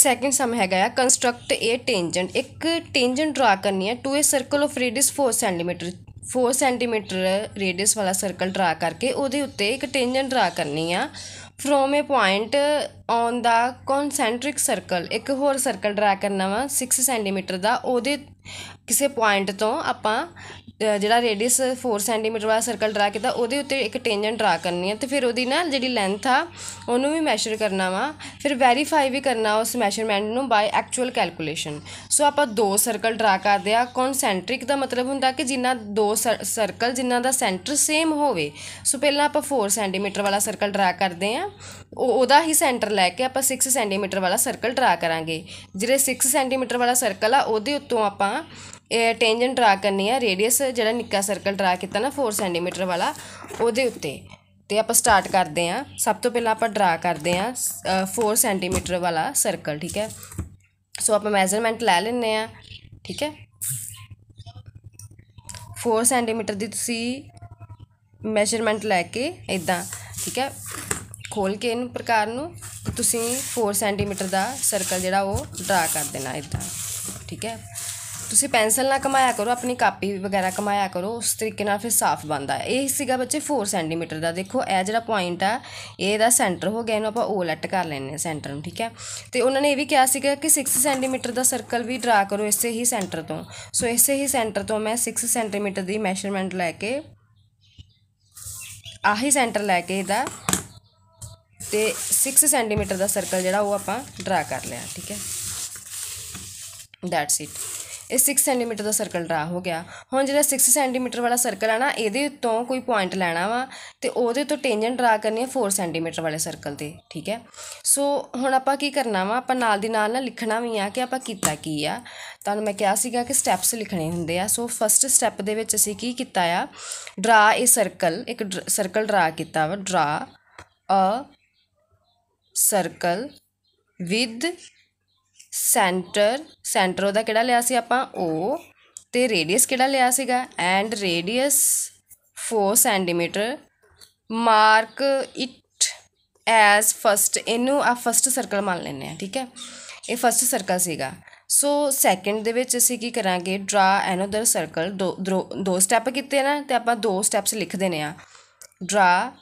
second sum ਹੈਗਾ ਆ construct a tangent ਇੱਕ ਟੈਂਜੈਂਟ ਡਰਾ ਕਰਨੀ ਹੈ to a circle of radius 4 centimetre 4 centimetre radius ਵਾਲਾ ਸਰਕਲ ਡਰਾ ਕਰਕੇ ਉਹਦੇ ਉੱਤੇ ਇੱਕ ਟੈਂਜੈਂਟ ਡਰਾ ਕਰਨੀ ਆ from a point on the concentric circle ਇੱਕ ਹੋਰ ਸਰਕਲ ਡਰਾ ਕਰਨਾ ਵਾ 6 ਸੈਂਟੀਮੀਟਰ ਦਾ ਉਹਦੇ ਕਿਸੇ ਪੁਆਇੰਟ ਤੋਂ ਆਪਾਂ ਜਿਹੜਾ ਰੇਡੀਅਸ 4 ਸੈਂਟੀਮੀਟਰ ਵਾਲਾ ਸਰਕਲ ਡਰਾ ਕੀਤਾ ਉਹਦੇ ਉੱਤੇ ਇੱਕ ਟੈਂਜੈਂਟ ਡਰਾ ਕਰਨੀ ਹੈ ਤੇ ਫਿਰ ਉਹਦੀ ਨਾ ਜਿਹੜੀ ਲੈਂਥ ਆ ਉਹਨੂੰ ਵੀ ਮੈਸ਼ਰ ਕਰਨਾ ਵਾ ਫਿਰ ਵੈਰੀਫਾਈ ਵੀ ਕਰਨਾ ਉਸ ਮੈਸ਼ਰਮੈਂਟ ਨੂੰ ਬਾਈ ਐਕਚੁਅਲ ਕੈਲਕੂਲੇਸ਼ਨ ਸੋ ਆਪਾਂ ਦੋ ਸਰਕਲ ਡਰਾ ਕਰਦੇ ਆ ਕਨਸੈਂਟ੍ਰਿਕ ਦਾ ਮਤਲਬ ਹੁੰਦਾ ਕਿ ਜਿੰਨਾ ਦੋ ਸਰਕਲ ਜਿੰਨਾ ਦਾ ਸੈਂਟਰ ਸੇਮ ਹੋਵੇ ਸੋ ਪਹਿਲਾਂ ਆਪਾਂ 4 ਸੈਂਟੀਮੀਟਰ ਵਾਲਾ ਸਰਕਲ ਡਰਾ ਕਰਦੇ ਆ ਉਹਦਾ ਹੀ ਸੈਂਟਰ ਲੈ ਕੇ ਆਪਾਂ 6 ਸੈਂਟੀਮੀਟਰ ਵਾਲਾ ਸਰਕਲ ਡਰਾ ਕਰਾਂਗੇ ਜਿਹੜੇ 6 ਸੈਂਟੀਮੀਟਰ ਵਾਲਾ ਸਰਕਲ ਆ ਉਹਦੇ ਉੱਤੋਂ ਆਪਾਂ ਟੈਂਜੈਂਟ ਡਰਾ ਕਰਨੀ ਆ ਰੇਡੀਅਸ ਜਿਹੜਾ ਨਿੱਕਾ ਸਰਕਲ ਡਰਾ ਕੀਤਾ ਨਾ 4 ਸੈਂਟੀਮੀਟਰ ਵਾਲਾ ਉਹਦੇ ਉੱਤੇ ਤੇ ਆਪਾਂ ਸਟਾਰਟ ਕਰਦੇ ਆ ਸਭ ਤੋਂ ਪਹਿਲਾਂ ਆਪਾਂ ਡਰਾ ਕਰਦੇ ਆ 4 ਸੈਂਟੀਮੀਟਰ ਵਾਲਾ ਸਰਕਲ ਠੀਕ ਹੈ ਸੋ ਆਪਾਂ ਮੈਜ਼ਰਮੈਂਟ ਲੈ ਲੈਨੇ ਆ ਠੀਕ ਹੈ 4 ਸੈਂਟੀਮੀਟਰ ਦੀ ਤੁਸੀਂ ਮੈਜ਼ਰਮੈਂਟ ਲੈ ਕੇ ਇਦਾਂ ਠੀਕ ਹੈ ਖੋਲ ਕੇ ਇਹਨੂੰ ਪ੍ਰਕਾਰ ਨੂੰ ਤੁਸੀਂ 4 ਸੈਂਟੀਮੀਟਰ ਦਾ ਸਰਕਲ ਜਿਹੜਾ ਉਹ ਡਰਾ ਕਰ ਦੇਣਾ ਇਦਾਂ ਠੀਕ ਹੈ ਤੁਸੀਂ ਪੈਨਸਲ ਨਾਲ ਕਮਾਇਆ ਕਰੋ ਆਪਣੀ ਕਾਪੀ ਵਗੈਰਾ ਕਮਾਇਆ ਕਰੋ ਉਸ ਤਰੀਕੇ ਨਾਲ ਫਿਰ ਸਾਫ਼ ਬੰਦਾ ਹੈ ਇਹ ਸੀਗਾ ਬੱਚੇ 4 ਸੈਂਟੀਮੀਟਰ ਦਾ ਦੇਖੋ ਇਹ ਜਿਹੜਾ ਪੁਆਇੰਟ ਆ ਇਹਦਾ ਸੈਂਟਰ ਹੋ ਗਿਆ ਇਹਨੂੰ ਆਪਾਂ ਓ ਲੈਟ ਕਰ ਲੈਣੇ ਸੈਂਟਰ ਨੂੰ ਠੀਕ ਹੈ ਤੇ ਉਹਨਾਂ ਨੇ ਇਹ ਵੀ ਕਿਹਾ ਸੀਗਾ ਕਿ 6 ਸੈਂਟੀਮੀਟਰ ਦਾ ਸਰਕਲ ਵੀ ਡਰਾ ਕਰੋ ਇਸੇ ਹੀ ਸੈਂਟਰ ਤੋਂ ਸੋ ਇਸੇ ਹੀ ਸੈਂਟਰ ਤੋਂ ਮੈਂ 6 ਸੈਂਟੀਮੀਟਰ ਦੀ ਮੈਸ਼ਰਮੈਂਟ ਲੈ ਕੇ ਆਹੀ ਸੈਂਟਰ ਲੈ ਕੇ ਇਹਦਾ ਤੇ 6 ਸੈਂਟੀਮੀਟਰ ਦਾ ਸਰਕਲ ਜਿਹੜਾ ਉਹ ਆਪਾਂ ਡਰਾ ਕਰ ਲਿਆ ਠੀਕ ਹੈ ਦੈਟਸ ਇਟ ਇਹ 6 ਸੈਂਟੀਮੀਟਰ ਦਾ ਸਰਕਲ ਡਰਾ ਹੋ ਗਿਆ ਹੁਣ ਜਿਹੜਾ 6 ਸੈਂਟੀਮੀਟਰ ਵਾਲਾ ਸਰਕਲ ਆ ਨਾ ਇਹਦੇ ਤੋਂ ਕੋਈ ਪੁਆਇੰਟ ਲੈਣਾ ਵਾ ਤੇ ਉਹਦੇ ਤੋਂ ਟੈਂਜੈਂਟ ਡਰਾ ਕਰਨੀ ਹੈ 4 ਸੈਂਟੀਮੀਟਰ ਵਾਲੇ ਸਰਕਲ ਤੇ ਠੀਕ ਹੈ ਸੋ ਹੁਣ ਆਪਾਂ ਕੀ ਕਰਨਾ ਵਾ ਆਪਾਂ ਨਾਲ ਦੀ ਨਾਲ ਨਾ ਲਿਖਣਾ ਵੀ ਆ ਕਿ ਆਪਾਂ ਕੀਤਾ ਕੀ ਆ ਤੁਹਾਨੂੰ ਮੈਂ ਕਿਹਾ ਸੀਗਾ ਕਿ ਸਟੈਪਸ ਲਿਖਣੇ ਹੁੰਦੇ ਆ ਸੋ ਫਰਸਟ ਸਟੈਪ ਦੇ ਵਿੱਚ ਅਸੀਂ ਕੀ ਕੀਤਾ ਆ ਡਰਾ ਇਹ ਸਰਕਲ ਇੱਕ ਸਰਕਲ ਡਰਾ ਕੀਤਾ ਵਾ draw a circle with centre centre ਉਹਦਾ ਕਿਹੜਾ ਲਿਆ ਸੀ ਆਪਾਂ ਓ ਤੇ ਰੇਡੀਅਸ ਕਿਹੜਾ ਲਿਆ ਸੀਗਾ and radius 4 centimetre mark it as first ਇਹਨੂੰ ਆ ਫਸਟ ਸਰਕਲ ਮੰਨ ਲੈਂਦੇ ਆ ਠੀਕ ਹੈ ਇਹ ਫਸਟ ਸਰਕਲ ਸੀਗਾ ਸੋ ਸੈਕਿੰਡ ਦੇ ਵਿੱਚ ਅਸੀਂ ਕੀ ਕਰਾਂਗੇ ਡਰਾ ਅਨਦਰ ਸਰਕਲ ਦੋ ਦੋ ਸਟੈਪ ਕੀਤੇ ਨਾ ਤੇ ਆਪਾਂ ਦੋ ਸਟੈਪਸ ਲਿਖ ਦੇਣੇ ਆ ਡਰਾ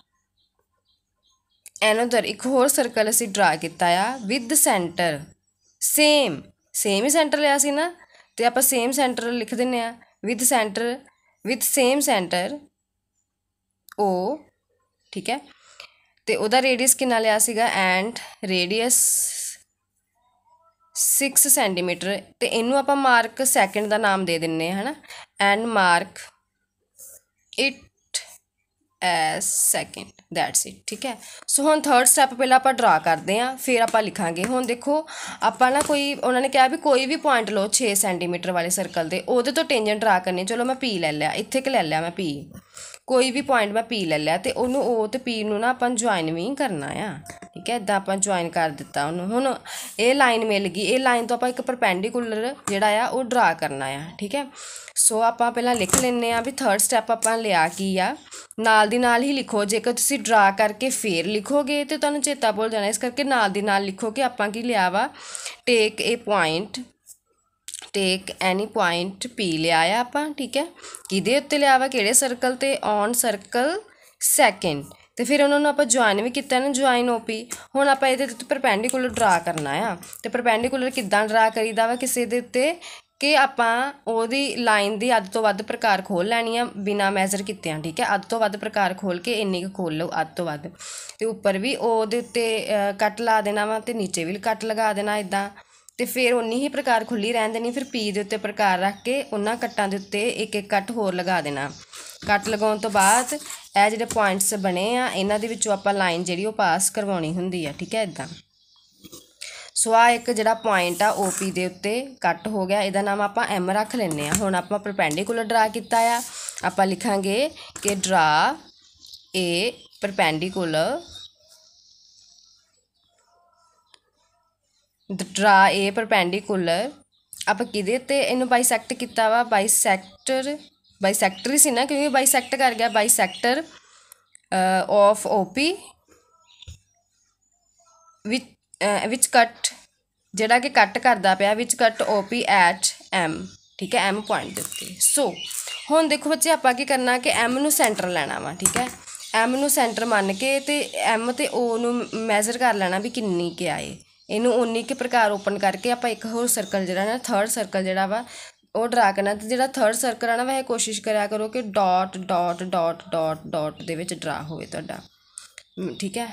ਅਨਦਰ ਇੱਕ ਹੋਰ ਸਰਕਲ ਅਸੀਂ ਡਰਾ ਕੀਤਾ ਆ ਵਿਦ ਸੈਂਟਰ ਸੇਮ ਸੇਮ ਹੀ ਸੈਂਟਰ ਲਿਆ ਸੀ ਨਾ ਤੇ ਆਪਾਂ ਸੇਮ ਸੈਂਟਰ ਲਿਖ ਦਿੰਨੇ ਆ with centre with same centre O ਠੀਕ ਹੈ ਤੇ ਉਹਦਾ ਰੇਡੀਅਸ ਕਿੰਨਾ ਲਿਆ ਸੀਗਾ ਐਂਡ ਰੇਡੀਅਸ 6 ਸੈਂਟੀਮੀਟਰ ਤੇ ਇਹਨੂੰ ਆਪਾਂ ਮਾਰਕ ਸੈਕਿੰਡ ਦਾ ਨਾਮ ਦੇ ਦਿੰਨੇ ਹਨਾ and mark it as second that's it ਠੀਕ ਹੈ ਸੋ ਹੁਣ ਥਰਡ ਸਟੈਪ ਪਹਿਲਾਂ ਆਪਾਂ ਡਰਾ ਕਰਦੇ ਆ ਫਿਰ ਆਪਾਂ ਲਿਖਾਂਗੇ ਹੁਣ ਦੇਖੋ ਆਪਾਂ ਨਾ ਕੋਈ ਉਹਨਾਂ ਨੇ ਕਿਹਾ ਵੀ ਕੋਈ ਵੀ ਪੁਆਇੰਟ ਲਓ 6 ਸੈਂਟੀਮੀਟਰ ਵਾਲੇ ਸਰਕਲ ਦੇ ਉਹਦੇ ਤੋਂ ਟੈਂਜੈਂਟ ਡਰਾ ਕਰਨੀ ਚਲੋ ਮੈਂ ਪੀ ਲੈ ਲਿਆ ਇੱਥੇ ਕਿ ਲੈ ਲਿਆ ਮੈਂ ਪੀ ਕੋਈ ਵੀ ਪੁਆਇੰਟ ਮੈਂ ਪੀ ਲੈ ਲਿਆ ਤੇ ਉਹਨੂੰ ਉਹ ਤੇ ਪੀ ਨੂੰ ਨਾ ਆਪਾਂ ਜੁਆਇਨ ਵੀ ਕਰਨਾ ਆ ਠੀਕ ਹੈ ਇਦਾਂ ਆਪਾਂ ਜੁਆਇਨ ਕਰ ਦਿੱਤਾ ਉਹਨੂੰ ਹੁਣ ਇਹ ਲਾਈਨ ਮਿਲ ਗਈ ਇਹ ਲਾਈਨ ਤੋਂ ਆਪਾਂ ਇੱਕ ਪਰਪੈਂਡੀਕੂਲਰ ਜਿਹੜਾ ਆ ਉਹ ਡਰਾ ਕਰਨਾ ਆ ਠੀਕ ਹੈ ਸੋ ਆਪਾਂ ਪਹਿਲਾਂ ਲਿਖ ਲੈਨੇ ਆ ਵੀ ਥਰਡ ਸਟੈਪ ਆਪਾਂ ਲਿਆ ਕੀ ਆ ਨਾਲ ਦੀ ਨਾਲ ਹੀ ਲਿਖੋ ਜੇਕਰ ਤੁਸੀਂ ਡਰਾ ਕਰਕੇ ਫੇਰ ਲਿਖੋਗੇ ਤੇ ਤੁਹਾਨੂੰ ਚੇਤਾ ਭੁੱਲ ਜਾਣਾ ਇਸ ਕਰਕੇ ਨਾਲ ਦੀ ਨਾਲ ਲਿਖੋ ਕਿ ਆਪਾਂ ਕੀ ਲਿਆ ਵਾ take a point take any point P ਲਿਆ ਆ ਆਪਾਂ ਠੀਕ ਹੈ ਕਿਹਦੇ ਉੱਤੇ ਲਿਆ ਵਾ ਕਿਹੜੇ ਸਰਕਲ ਤੇ ਔਨ ਸਰਕਲ ਸੈਕਿੰਡ ਤੇ ਫਿਰ ਉਹਨਾਂ ਨੂੰ ਆਪਾਂ ਜੁਆਇਨ ਵੀ ਕੀਤਾ ਨਾ ਜੁਆਇਨ ਓਪੀ ਹੁਣ ਆਪਾਂ ਇਹਦੇ ਉੱਤੇ ਪਰਪੈਂਡੀਕੂਲਰ ਡਰਾ ਕਰਨਾ ਆ ਤੇ ਪਰਪੈਂਡੀਕੂਲਰ ਕਿੱਦਾਂ ਡਰਾ ਕਰੀਦਾ ਵਾ ਕਿਸੇ ਦੇ ਉੱਤੇ ਕਿ ਆਪਾਂ ਉਹਦੀ ਲਾਈਨ ਦੀ ਅੱਧ ਤੋਂ ਵੱਧ ਪ੍ਰਕਾਰ ਖੋਲ ਲੈਣੀ ਆ ਬਿਨਾ ਮੈਜ਼ਰ ਕੀਤੇ ਆ ਠੀਕ ਹੈ ਅੱਧ ਤੋਂ ਵੱਧ ਪ੍ਰਕਾਰ ਖੋਲ ਕੇ ਇੰਨੀ ਕੁ ਖੋਲ ਲਓ ਅੱਧ ਤੋਂ ਵੱਧ ਤੇ ਉੱਪਰ ਵੀ ਉਹਦੇ ਉੱਤੇ ਕੱਟ ਲਾ ਦੇਣਾ ਵਾ ਤੇ ਨੀਚੇ ਵੀ ਕੱਟ ਲਗਾ ਦੇਣਾ ਇਦਾਂ ਤੇ ਫਿਰ ਉਨੀ ਹੀ ਪ੍ਰਕਾਰ ਖੁੱਲੀ ਰਹਿਣ ਦੇਣੀ ਫਿਰ ਪੀ ਦੇ ਉੱਤੇ ਪ੍ਰਕਾਰ ਰੱਖ ਕੇ ਉਹਨਾਂ ਕੱਟਾਂ ਦੇ ਉੱਤੇ ਇੱਕ ਇੱਕ ਕੱਟ ਹੋਰ ਲਗਾ ਦੇਣਾ ਕੱਟ ਲਗਾਉਣ ਤੋਂ ਬਾਅਦ ਇਹ ਜਿਹੜੇ ਪੁਆਇੰਟਸ ਬਣੇ ਆ ਇਹਨਾਂ ਦੇ ਵਿੱਚੋਂ ਆਪਾਂ ਲਾਈਨ ਜਿਹੜੀ ਉਹ ਪਾਸ ਕਰਵਾਉਣੀ ਹੁੰਦੀ ਆ ਠੀਕ ਹੈ ਇਦਾਂ ਸੋ ਆ ਇੱਕ ਜਿਹੜਾ ਪੁਆਇੰਟ ਆ OP ਦੇ ਉੱਤੇ ਕੱਟ ਹੋ ਗਿਆ ਇਹਦਾ ਨਾਮ ਆਪਾਂ M ਰੱਖ ਲੈਨੇ ਆ ਹੁਣ ਆਪਾਂ ਪਰਪੈਂਡੀਕੂਲਰ ਡਰਾ ਕੀਤਾ ਆ ਆਪਾਂ ਲਿਖਾਂਗੇ ਕਿ draw A perpendicular draw a perpendicular ਆਪਾਂ ਕਿਹਦੇ ਤੇ ਇਹਨੂੰ ਬਾਈਸੈਕਟ ਕੀਤਾ ਵਾ ਬਾਈਸੈਕਟਰ ਬਾਈਸੈਕਟਰ ਹੀ ਸੀ ਨਾ ਕਿਉਂਕਿ ਬਾਈਸੈਕਟ ਕਰ ਗਿਆ ਬਾਈਸੈਕਟਰ ਆਫ ਓਪੀ ਵਿਚ ਵਿਚ ਕੱਟ ਜਿਹੜਾ ਕਿ ਕੱਟ ਕਰਦਾ ਪਿਆ ਵਿਚ ਕੱਟ ਓਪੀ ਐਟ ਐਮ ਠੀਕ ਹੈ ਐਮ ਪੁਆਇੰਟ ਦੇ ਉੱਤੇ ਸੋ ਹੁਣ ਦੇਖੋ ਬੱਚੇ ਆਪਾਂ ਕੀ ਕਰਨਾ ਕਿ ਐਮ ਨੂੰ ਸੈਂਟਰ ਲੈਣਾ ਵਾ ਠੀਕ ਹੈ ਐਮ ਨੂੰ ਸੈਂਟਰ ਮੰਨ ਕੇ ਤੇ ਐਮ ਤੇ ਓ ਨੂੰ ਮੈਜ਼ਰ ਕਰ ਲੈਣਾ ਵੀ ਕਿੰਨੀ ਕਿ ਆਏ ਇਹਨੂੰ ਉਨੀ ਕੁ ਪ੍ਰਕਾਰ ਓਪਨ ਕਰਕੇ ਆਪਾਂ ਇੱਕ ਹੋਰ ਸਰਕਲ ਜਿਹੜਾ ਨਾ ਥਰਡ ਸਰਕਲ ਜਿਹੜਾ ਵਾ ਉਹ ਡਰਾ ਕਰਨਾ ਤੇ ਜਿਹੜਾ ਥਰਡ ਸਰਕਲ ਆ ਨਾ ਇਹ ਕੋਸ਼ਿਸ਼ ਕਰਿਆ ਕਰੋ ਕਿ dot dot dot dot dot ਦੇ ਵਿੱਚ ਡਰਾ ਹੋਵੇ ਤੁਹਾਡਾ ਠੀਕ ਹੈ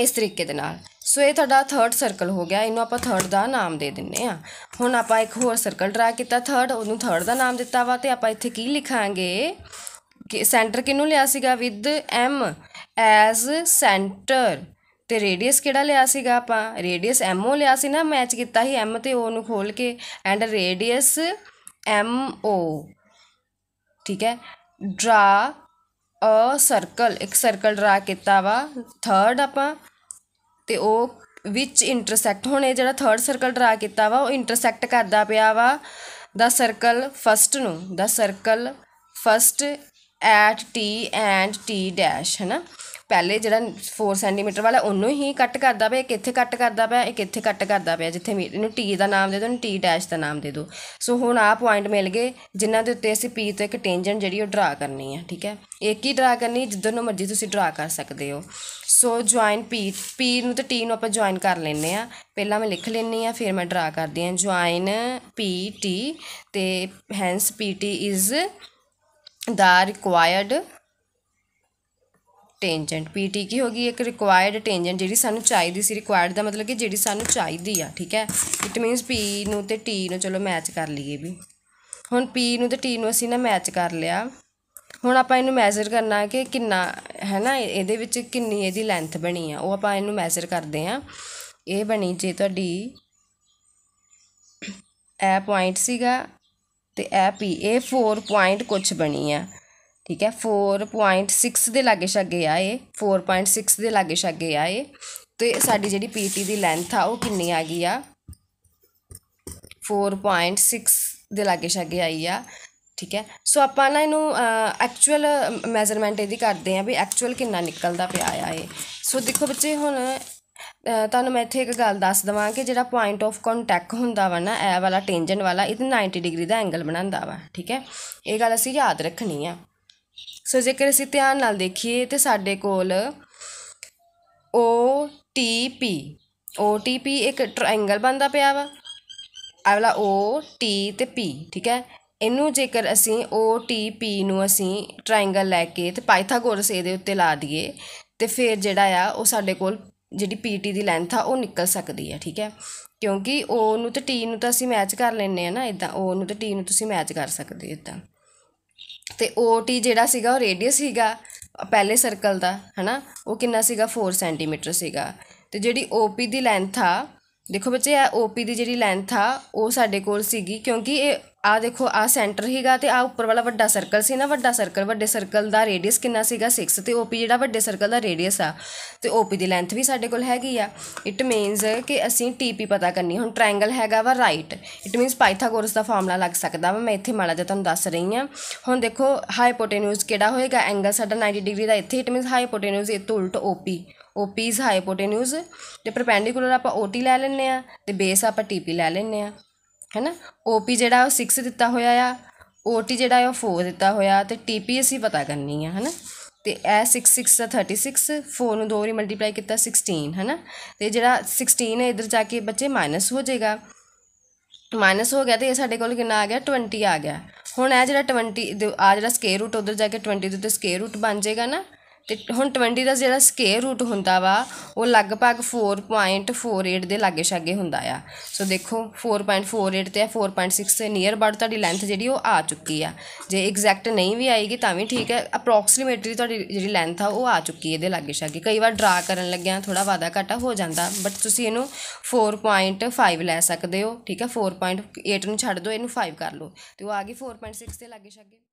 ਇਸ ਤਰੀਕੇ ਦੇ ਨਾਲ ਸੋ ਇਹ ਤੁਹਾਡਾ ਥਰਡ ਸਰਕਲ ਹੋ ਗਿਆ ਇਹਨੂੰ ਆਪਾਂ ਥਰਡ ਦਾ ਨਾਮ ਦੇ ਦਿੰਨੇ ਆ ਹੁਣ ਆਪਾਂ ਇੱਕ ਹੋਰ ਸਰਕਲ ਡਰਾ ਕੀਤਾ ਥਰਡ ਉਹਨੂੰ ਥਰਡ ਦਾ ਨਾਮ ਦਿੱਤਾ ਵਾ ਤੇ ਆਪਾਂ ਇੱਥੇ ਕੀ ਲਿਖਾਂਗੇ ਕਿ ਸੈਂਟਰ ਕਿਨੂੰ ਲਿਆ ਸੀਗਾ ਵਿਦ ਐਮ ਐਜ਼ ਸੈਂਟਰ ਤੇ ਰੇਡੀਅਸ ਕਿਹੜਾ ਲਿਆ ਸੀਗਾ ਆਪਾਂ ਰੇਡੀਅਸ ਐਮਓ ਲਿਆ ਸੀ ਨਾ ਮੈਚ ਕੀਤਾ ਸੀ ਐਮ ਤੇ ਓ ਨੂੰ ਖੋਲ ਕੇ ਐਂਡ ਰੇਡੀਅਸ ਐਮ ਓ ਠੀਕ ਹੈ ਡਰਾ ਅ ਸਰਕਲ ਇੱਕ ਸਰਕਲ ਡਰਾ ਕੀਤਾ ਵਾ ਥਰਡ ਆਪਾਂ ਤੇ ਉਹ ਵਿੱਚ ਇੰਟਰਸੈਕਟ ਹੋਣੇ ਜਿਹੜਾ ਥਰਡ ਸਰਕਲ ਡਰਾ ਕੀਤਾ ਵਾ ਉਹ ਇੰਟਰਸੈਕਟ ਕਰਦਾ ਪਿਆ ਵਾ ਦਾ ਸਰਕਲ ਫਸਟ ਨੂੰ ਦਾ circle first at T and T dash ਹੈ ਨਾ ਪਹਿਲੇ ਜਿਹੜਾ 4 ਸੈਂਟੀਮੀਟਰ ਵਾਲਾ ਉਹਨੂੰ ਹੀ ਕੱਟ ਕਰਦਾ ਪਿਆ ਇੱਕ ਇੱਥੇ ਕੱਟ ਕਰਦਾ ਪਿਆ ਇੱਕ ਇੱਥੇ ਕੱਟ ਕਰਦਾ ਪਿਆ ਜਿੱਥੇ ਇਹਨੂੰ ਟੀ ਦਾ ਨਾਮ ਦੇ ਦਿਓ ਇਹਨੂੰ ਟੀ ਡੈਸ਼ ਦਾ ਨਾਮ ਦੇ ਦਿਓ ਸੋ ਹੁਣ ਆ ਪੁਆਇੰਟ ਮਿਲ ਗਏ ਜਿਨ੍ਹਾਂ ਦੇ ਉੱਤੇ ਅਸੀਂ ਪੀ ਤੋਂ ਇੱਕ ਟੈਂਜੈਂਟ ਜਿਹੜੀ ਉਹ ਡਰਾ ਕਰਨੀ ਹੈ ਠੀਕ ਹੈ ਇੱਕ ਹੀ ਡਰਾ ਕਰਨੀ ਜਿੱਦੋਂ ਨੂੰ ਮਰਜ਼ੀ ਤੁਸੀਂ ਡਰਾ ਕਰ ਸਕਦੇ ਹੋ ਸੋ ਜੁਆਇਨ ਪੀ ਪੀ ਨੂੰ ਤੇ ਟੀ ਨੂੰ ਆਪਾਂ ਜੁਆਇਨ ਕਰ ਲੈਨੇ ਆ ਪਹਿਲਾਂ ਮੈਂ ਲਿਖ ਲੈਨੀ ਆ ਫਿਰ ਮੈਂ ਡਰਾ ਕਰਦੀ ਆ ਜੁਆਇਨ ਪੀ ਟੀ ਤੇ hence P T is the required tangent PT ਕੀ ਹੋਗੀ ਇੱਕ ਰਿਕੁਆਇਰਡ ਟੈਂਜੈਂਟ ਜਿਹੜੀ ਸਾਨੂੰ ਚਾਹੀਦੀ ਸੀ ਰਿਕੁਆਇਰਡ ਦਾ ਮਤਲਬ ਕਿ ਜਿਹੜੀ ਸਾਨੂੰ ਚਾਹੀਦੀ ਆ ਠੀਕ ਹੈ ਇਟ ਮੀਨਸ P ਨੂੰ ਤੇ T ਨੂੰ ਚਲੋ ਮੈਚ ਕਰ ਲਈਏ ਵੀ ਹੁਣ P ਨੂੰ ਤੇ T ਨੂੰ ਅਸੀਂ ਨਾ ਮੈਚ ਕਰ ਲਿਆ ਹੁਣ ਆਪਾਂ ਇਹਨੂੰ ਮੈਜ਼ਰ ਕਰਨਾ ਹੈ ਕਿ ਕਿੰਨਾ ਹੈ ਨਾ ਇਹਦੇ ਵਿੱਚ ਕਿੰਨੀ ਇਹਦੀ ਲੈਂਥ ਬਣੀ ਆ ਉਹ ਆਪਾਂ ਇਹਨੂੰ ਮੈਜ਼ਰ ਕਰਦੇ ਆ ਇਹ ਬਣੀ ਜੇ ਤੁਹਾਡੀ ਇਹ ਪੁਆਇੰਟ ਸੀਗਾ ਤੇ ਇਹ P ਇਹ 4 ਪੁਆਇੰਟ ਕੁਝ ਬਣੀ ਆ ਠੀਕ ਹੈ 4.6 ਦੇ ਲਾਗੇ ਛੱਗੇ ਆ ਇਹ 4.6 ਦੇ ਲਾਗੇ ਛੱਗੇ ਆ ਇਹ ਤੇ ਸਾਡੀ ਜਿਹੜੀ ਪੀਟੀ ਦੀ ਲੈਂਥ ਆ ਉਹ ਕਿੰਨੀ ਆ ਗਈ ਆ 4.6 ਦੇ ਲਾਗੇ ਛੱਗੇ ਆਈ ਆ ਠੀਕ ਹੈ ਸੋ ਆਪਾਂ ਨਾ ਇਹਨੂੰ ਐਕਚੁਅਲ ਮੈਜ਼ਰਮੈਂਟ ਇਹਦੀ ਕਰਦੇ ਆ ਵੀ ਐਕਚੁਅਲ ਕਿੰਨਾ ਨਿਕਲਦਾ ਪਿਆ ਆ ਇਹ ਸੋ ਦੇਖੋ ਬੱਚੇ ਹੁਣ ਤੁਹਾਨੂੰ ਮੈਂ ਇੱਥੇ ਇੱਕ ਗੱਲ ਦੱਸ ਦਵਾਂ ਕਿ ਜਿਹੜਾ ਪੁਆਇੰਟ ਆਫ ਕੰਟੈਕਟ ਹੁੰਦਾ ਵਾ ਨਾ ਇਹ ਵਾਲਾ ਟੈਂਜੈਂਟ ਵਾਲਾ ਇਹ 90 ਡਿਗਰੀ ਦਾ ਐਂਗਲ ਬਣਾਉਂਦਾ ਵਾ ਠੀਕ ਹੈ ਇਹ ਗੱਲ ਅਸੀਂ ਯਾਦ ਰੱਖਣੀ ਆ ਸੋ ਜੇਕਰ ਅਸੀਂ ਧਿਆਨ ਨਾਲ ਦੇਖੀਏ ਤੇ ਸਾਡੇ ਕੋਲ O T P O T P ਇੱਕ ਟ੍ਰਾਇੰਗਲ ਬਣਦਾ ਪਿਆ ਵਾ ਆ ਵਾਲਾ O T ਤੇ P ਠੀਕ ਹੈ ਇਹਨੂੰ ਜੇਕਰ ਅਸੀਂ O T P ਨੂੰ ਅਸੀਂ ਟ੍ਰਾਇੰਗਲ ਲੈ ਕੇ ਤੇ ਪਾਈਥਾਗੋਰਸ ਇਹਦੇ ਉੱਤੇ ਲਾ ਦਈਏ ਤੇ ਫਿਰ ਜਿਹੜਾ ਆ ਉਹ ਸਾਡੇ ਕੋਲ ਜਿਹੜੀ PT ਦੀ ਲੈਂਥ ਆ ਉਹ ਨਿਕਲ ਸਕਦੀ ਹੈ ਠੀਕ ਹੈ ਕਿਉਂਕਿ O ਨੂੰ ਤੇ T ਨੂੰ ਤਾਂ ਅਸੀਂ ਮੈਚ ਕਰ ਲੈਨੇ ਆ ਨਾ ਇਦਾਂ O ਨੂੰ ਤੇ T ਨੂੰ ਤੁਸੀਂ ਮੈਚ ਕਰ ਸਕਦੇ ਇਦਾਂ ਤੇ OT ਜਿਹੜਾ ਸੀਗਾ ਉਹ ਰੇਡੀਅਸ ਸੀਗਾ ਪਹਿਲੇ ਸਰਕਲ ਦਾ ਹਨਾ ਉਹ ਕਿੰਨਾ ਸੀਗਾ 4 ਸੈਂਟੀਮੀਟਰ ਸੀਗਾ ਤੇ ਜਿਹੜੀ OP ਦੀ ਲੈਂਥ ਆ ਦੇਖੋ ਬੱਚੇ ਆ OP ਦੀ ਜਿਹੜੀ ਲੈਂਥ ਆ ਉਹ ਸਾਡੇ ਕੋਲ ਸੀਗੀ ਕਿਉਂਕਿ ਇਹ ਆ ਦੇਖੋ ਆ ਸੈਂਟਰ ਹੀਗਾ ਤੇ ਆ ਉੱਪਰ ਵਾਲਾ ਵੱਡਾ ਸਰਕਲ ਸੀ ਨਾ ਵੱਡਾ ਸਰਕਲ ਵੱਡੇ ਸਰਕਲ ਦਾ ਰੇਡੀਅਸ ਕਿੰਨਾ ਸੀਗਾ 6 ਤੇ OP ਜਿਹੜਾ ਵੱਡੇ ਸਰਕਲ ਦਾ ਰੇਡੀਅਸ ਆ ਤੇ OP ਦੀ ਲੈਂਥ ਵੀ ਸਾਡੇ ਕੋਲ ਹੈਗੀ ਆ ਇਟ ਮੀਨਸ ਕਿ ਅਸੀਂ TP ਪਤਾ ਕਰਨੀ ਹੁਣ ਟ੍ਰਾਇੰਗਲ ਹੈਗਾ ਵਾ ਰਾਈਟ ਇਟ ਮੀਨਸ ਪਾਈਥਾਗੋਰਸ ਦਾ ਫਾਰਮੂਲਾ ਲੱਗ ਸਕਦਾ ਵਾ ਮੈਂ ਇੱਥੇ ਮਾੜਾ ਜਿਹਾ ਤੁਹਾਨੂੰ ਦੱਸ ਰਹੀ ਆ ਹੁਣ ਦੇਖੋ ਹਾਈਪੋਟੈਨਿਊਸ ਕਿਹੜਾ ਹੋਏਗਾ ਐਂਗਲ ਸਾਡਾ 90 ਡਿਗਰੀ ਦਾ ਇੱਥੇ ਇਟ ਮੀਨਸ ਹਾਈਪੋਟੈਨਿਊਸ ਇਹ ਤੋਂ ਉਲਟ OP OP ਇਜ਼ ਹਾਈਪੋਟੈਨਿਊਸ ਤੇ ਪਰਪੈਂਡੀਕੂਲਰ ਆਪਾਂ OT ਲੈ ਲੈਨੇ ਆ ਤੇ ਬੇਸ ਆਪਾਂ TP ਲੈ ਲੈਂਦੇ ਆ ਹੈ ਨਾ ਓ ਜਿਹੜਾ ਉਹ 6 ਦਿੱਤਾ ਹੋਇਆ ਆ ਓ ਜਿਹੜਾ ਉਹ 4 ਦਿੱਤਾ ਹੋਇਆ ਤੇ ਟੀਪੀ ਅਸੀਂ ਪਤਾ ਕਰਨੀ ਆ ਹੈ ਨਾ ਤੇ ਇਹ 6 6 ਦਾ 36 4 ਨੂੰ 2 ਰੀ ਮਲਟੀਪਲਾਈ ਕੀਤਾ 16 ਹੈ ਨਾ ਤੇ ਜਿਹੜਾ 16 ਹੈ ਇਧਰ ਜਾ ਕੇ ਬੱਚੇ ਮਾਈਨਸ ਹੋ ਜਾਏਗਾ ਮਾਈਨਸ ਹੋ ਗਿਆ ਤੇ ਇਹ ਸਾਡੇ ਕੋਲ ਕਿੰਨਾ ਆ ਗਿਆ 20 ਆ ਗਿਆ ਹੁਣ ਇਹ ਜਿਹੜਾ 20 ਆ ਜਿਹੜਾ ਸਕੇਅਰ ਰੂਟ ਉਧਰ ਜਾ ਕੇ 20 ਦੇ ਉੱਤੇ ਸਕੇਅਰ ਰੂਟ ਬਣ ਜਾਏਗਾ ਨਾ ਤੇ ਹੁਣ 20 ਦਾ ਜਿਹੜਾ ਸਕੇਅਰ ਰੂਟ ਹੁੰਦਾ ਵਾ ਉਹ ਲਗਭਗ 4.48 ਦੇ ਲਾਗੇ ਛਾਗੇ ਹੁੰਦਾ ਆ ਸੋ ਦੇਖੋ 4.48 ਤੇ 4.6 ਦੇ ਨੀਅਰ ਬਾਰ ਤੁਹਾਡੀ ਲੈਂਥ ਜਿਹੜੀ ਉਹ ਆ ਚੁੱਕੀ ਆ ਜੇ ਐਗਜ਼ੈਕਟ ਨਹੀਂ ਵੀ ਆਏਗੀ ਤਾਂ ਵੀ ਠੀਕ ਹੈ ਅਪਰੋਕਸੀਮੇਟਲੀ ਤੁਹਾਡੀ ਜਿਹੜੀ ਲੈਂਥ ਆ ਉਹ ਆ ਚੁੱਕੀ ਇਹਦੇ ਲਾਗੇ ਛਾਗੇ ਕਈ ਵਾਰ ਡਰਾ ਕਰਨ ਲੱਗਿਆਂ ਥੋੜਾ ਵਾਦਾ ਘਾਟਾ ਹੋ ਜਾਂਦਾ ਬਟ ਤੁਸੀਂ ਇਹਨੂੰ 4.5 ਲੈ ਸਕਦੇ ਹੋ ਠੀਕ ਹੈ 4.8 ਨੂੰ ਛੱਡ ਦਿਓ ਇਹਨੂੰ 5 ਕਰ ਲਓ ਤੇ ਉਹ ਆ ਗਈ 4.6 ਦੇ ਲਾਗੇ ਛਾਗੇ